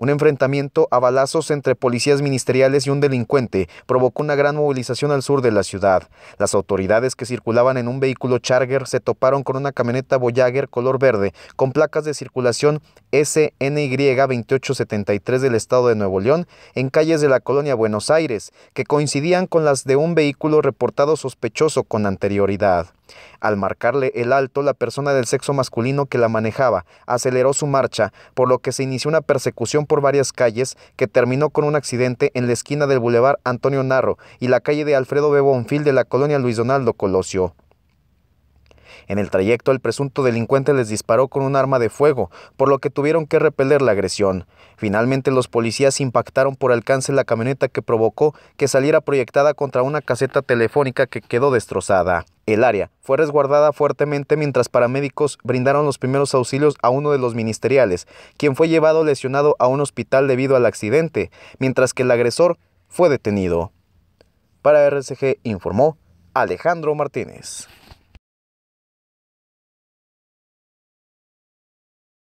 Un enfrentamiento a balazos entre policías ministeriales y un delincuente provocó una gran movilización al sur de la ciudad. Las autoridades que circulaban en un vehículo Charger se toparon con una camioneta Voyager color verde con placas de circulación SNY 2873 del estado de Nuevo León en calles de la colonia Buenos Aires, que coincidían con las de un vehículo reportado sospechoso con anterioridad. Al marcarle el alto, la persona del sexo masculino que la manejaba aceleró su marcha, por lo que se inició una persecución por varias calles que terminó con un accidente en la esquina del Boulevard Antonio Narro y la calle de Alfredo Bebonfil de la colonia Luis Donaldo Colosio. En el trayecto, el presunto delincuente les disparó con un arma de fuego, por lo que tuvieron que repeler la agresión. Finalmente, los policías impactaron por alcance la camioneta que provocó que saliera proyectada contra una caseta telefónica que quedó destrozada. El área fue resguardada fuertemente mientras paramédicos brindaron los primeros auxilios a uno de los ministeriales, quien fue llevado lesionado a un hospital debido al accidente, mientras que el agresor fue detenido. Para RCG informó Alejandro Martínez.